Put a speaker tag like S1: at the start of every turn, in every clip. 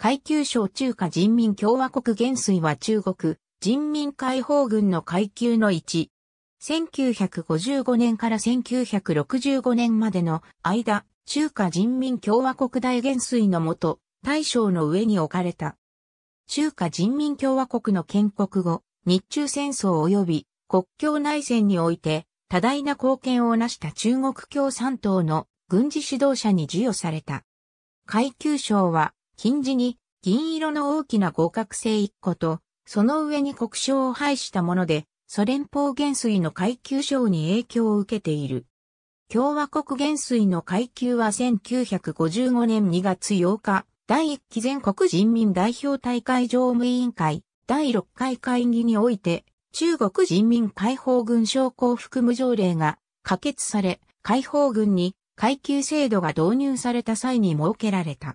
S1: 階級省中華人民共和国元帥は中国人民解放軍の階級の1。1955年から1965年までの間、中華人民共和国大元帥のもと、大将の上に置かれた。中華人民共和国の建国後、日中戦争及び国境内戦において、多大な貢献を成した中国共産党の軍事指導者に授与された。階級賞は金字に銀色の大きな合格星1個と、その上に国章を配したもので、ソ連邦元帥の階級章に影響を受けている。共和国元帥の階級は1955年2月8日、第1期全国人民代表大会常務委員会、第6回会議において、中国人民解放軍将校含む条例が可決され、解放軍に階級制度が導入された際に設けられた。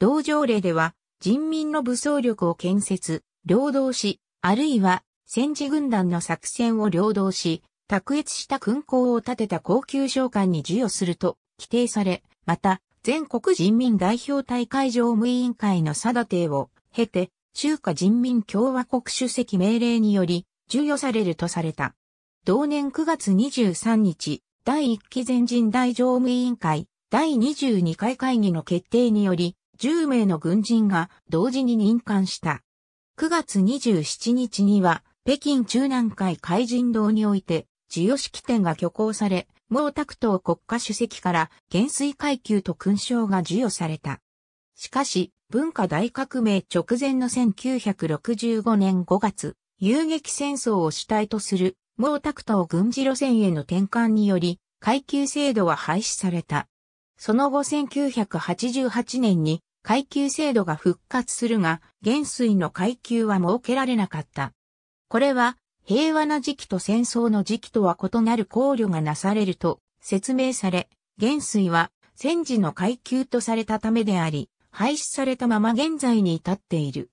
S1: 同条例では、人民の武装力を建設、領導し、あるいは戦時軍団の作戦を領導し、卓越した勲功を立てた高級召喚に授与すると規定され、また、全国人民代表大会常務委員会の定定を経て、中華人民共和国主席命令により、授与されるとされた。同年9月23日、第1期全人代常務委員会、第22回会議の決定により、10名の軍人が同時に任官した。9月27日には、北京中南海海人堂において、授与式典が挙行され、毛沢東国家主席から元帥階級と勲章が授与された。しかし、文化大革命直前の1965年5月、遊撃戦争を主体とする毛沢東軍事路線への転換により、階級制度は廃止された。その後1988年に階級制度が復活するが、元帥の階級は設けられなかった。これは、平和な時期と戦争の時期とは異なる考慮がなされると説明され、元帥は戦時の階級とされたためであり、廃止されたまま現在に至っている。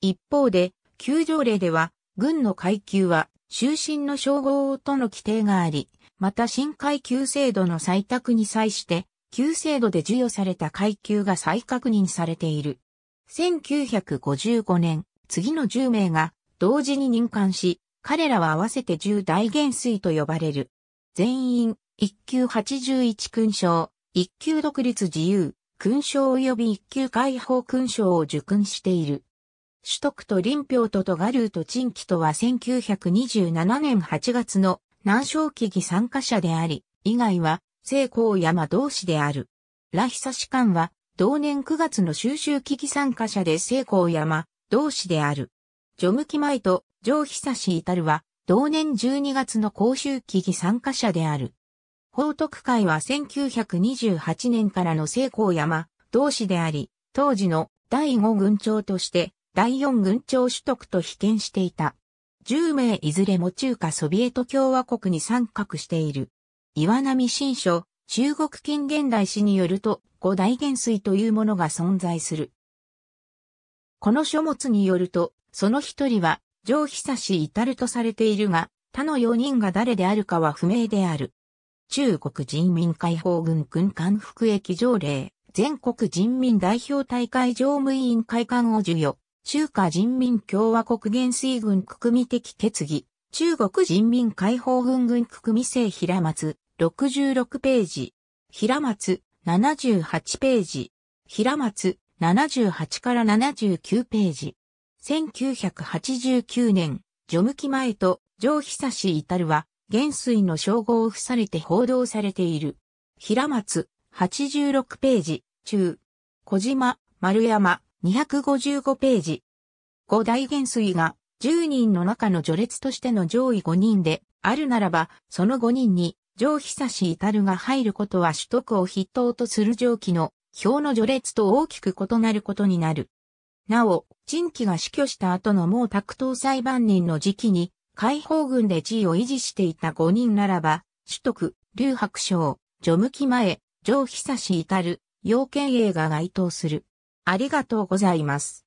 S1: 一方で、旧条例では、軍の階級は、終身の称号との規定があり、また新階級制度の採択に際して、旧制度で授与された階級が再確認されている。1955年、次の10名が同時に任官し、彼らは合わせて10大元帥と呼ばれる。全員、1級81勲章、1級独立自由、勲章及び1級解放勲章を受勲している。首都と林平ととガルーと陳キとは1927年8月の南昌期義参加者であり、以外は聖光山同士である。ラヒサ士官は、同年9月の収集危機参加者で聖光山同士である。ジョ序キマイと上シイ至るは、同年12月の公衆危機参加者である。報徳会は1928年からの聖光山同士であり、当時の第5軍長として第4軍長取得と被験していた。10名いずれも中華ソビエト共和国に参画している。岩波新書、中国近現代史によると、五大元帥というものが存在する。この書物によると、その一人は、上久し至るとされているが、他の四人が誰であるかは不明である。中国人民解放軍軍艦服役条例、全国人民代表大会常務委員会館を授与、中華人民共和国元帥軍国民的決議、中国人民解放軍軍区組成平松、66ページ。平松、78ページ。平松、78から79ページ。1989年、ジョムキ前と上久し至るは、元帥の称号を付されて報道されている。平松、86ページ、中。小島、丸山、255ページ。五大元帥が10人の中の序列としての上位5人であるならば、その5人に、上久し至るが入ることは取得を筆頭とする上記の表の序列と大きく異なることになる。なお、陳記が死去した後の毛沢東裁判人の時期に、解放軍で地位を維持していた5人ならば、取得、劉白章、序向き前、上久し至る、要件映画該当する。ありがとうございます。